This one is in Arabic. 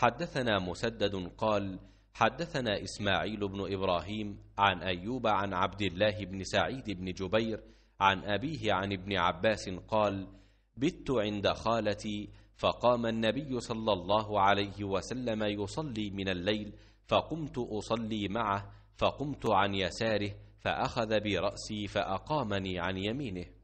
حدثنا مسدد قال حدثنا إسماعيل بن إبراهيم عن أيوب عن عبد الله بن سعيد بن جبير عن أبيه عن ابن عباس قال بت عند خالتي فقام النبي صلى الله عليه وسلم يصلي من الليل فقمت أصلي معه فقمت عن يساره فأخذ برأسي فأقامني عن يمينه